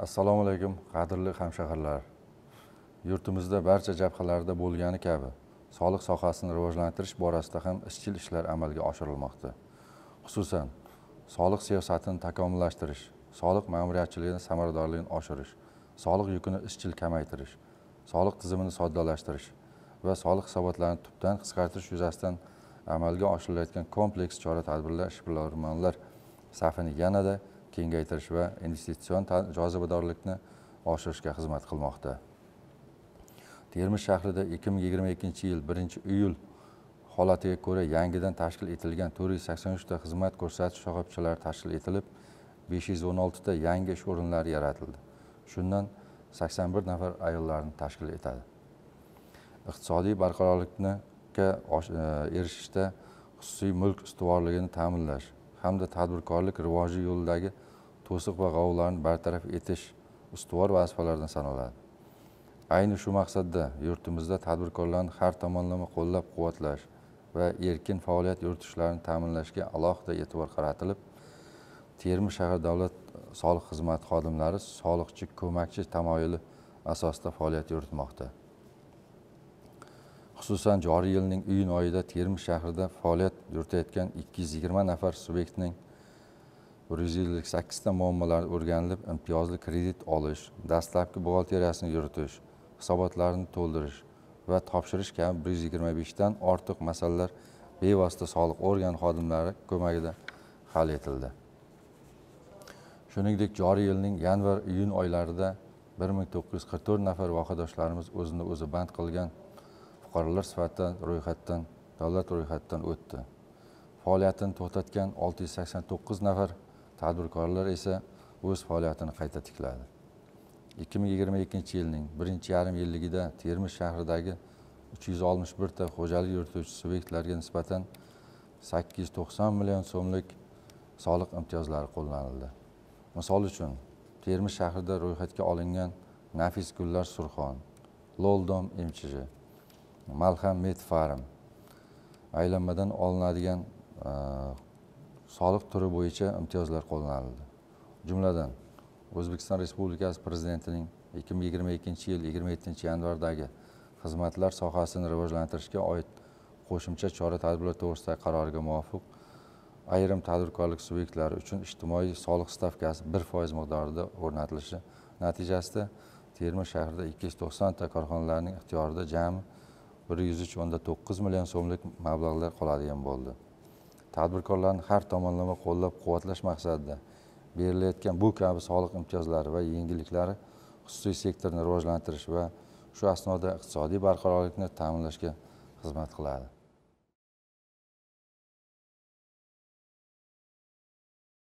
assalomu alaykum qadrli hamshaharlar yurtimizda barcha jabhalarda bo'lgani kabi soliq sohasini rivojlantirish borasida ham izchil ishlar amalga oshirilmoqda xususan soliq siyosatini takomillashtirish soliq ma'muriyatchiligini samaradorligini oshirish soliq yukini izchil kamaytirish soliq tizimini soddalashtirish va soliq hisobotlarini tubdan qisqartirish yuzasidan amalga oshirilayotgan kompleks chora tadbirlar ishbilarmonlar safini yanada kengaytirish va investitsion jozibadorlikni oshirishga xizmat qilmoqda termiz shahrida ikki ming yigirma ikkinchi yil birinchi iyul holatiga ko'ra yangidan tashkil etilgan to'rt yuz sakson uchta xizmat ko'rsatish shoxobchalari tashkil etilib besh yuz o'n oltita yangi ish o'rinlari yaratildi shundan sakson bir nafar ayollarni tashkil etadi iqtisodiy barqarorlikni e, erishishda xususiy mulk ustuvorligini ta'minlash hamda tadbirkorlik rivoji yo'lidagi to'siq va g'ovlarni bartaraf etish ustuvor vazifalardan sanaladi ayni shu maqsadda yurtimizda tadbirkorlarni har tomonlama qo'llab quvvatlash va erkin faoliyat yuritishlarini ta'minlashga alohida e'tibor qaratilib termiz shahar davlat soliq xizmati xodimlari soliqchi ko'makchi tamoyili asosida faoliyat yuritmoqda xususan joriy yilning iyun oyida termiz shahrida faoliyat yuritayotgan ikki yuz yigirma nafar subyektning bir yuz ellik sakkizta muammolari o'rganilib imtiyozli kredit olish dastlabki buxgalteriyasini yuritish hisobotlarni to'ldirish va topshirish kabi bir yuz yigirma beshdan ortiq masalalar bevosita soliq organi xodimlari ko'magida hal etildi shuningdek joriy yilning yanvar iyun oylarida bir ming to'qqiz yuz qirq to'rt nafar vohadoshlarimiz o'zini o'zi band qilgan fuqarolar sifatida ro'yxatdan davlat ro'yxatidan o'tdi faoliyatini to'xtatgan olti yuz sakson to'qqiz nafar tadbirkorlar esa o'z faoliyatini qayta tikladi ikki ming yigirma ikkinchi yilning birinchi yarim yilligida termiz shahridagi uch yuz oltmish birta xo'jalik yurituvchi subyektlarga nisbatan sakkiz yuz to'qson million so'mlik soliq imtiyozlari qo'llanildi misol uchun termiz shahrida ro'yxatga olingan nafis gullar surxon loldom mchj malham metfarm aylanmadan olinadigan e, soliq turi bo'yicha imtiyozlar qo'llanildi jumladan o'zbekiston respublikasi prezidentining ikki ming yigirma ikkinchi yil yigirma yettinchi yanvardagi xizmatlar sohasini rivojlantirishga oid qo'shimcha chora tadbirlar to'g'risidagi qaroriga muvofiq ayrim tadbirkorlik subyektlari uchun ijtimoiy soliq stavkasi bir foiz miqdorida o'rnatilishi natijasida termiz shahrida ikki yuz to'qsonta korxonalarning ixtiyorida jami bir yuz uch o'nda to'qqiz million so'mlik mablag'lar qoladigan bo'ldi tadbirkorlarni har tomonlama qo'llab quvvatlash maqsadida berilayotgan bu kabi soliq imtiyozlari va yengilliklari xususiy sektorni rivojlantirish va shu asnoda iqtisodiy barqarorlikni ta'minlashga xizmat qiladi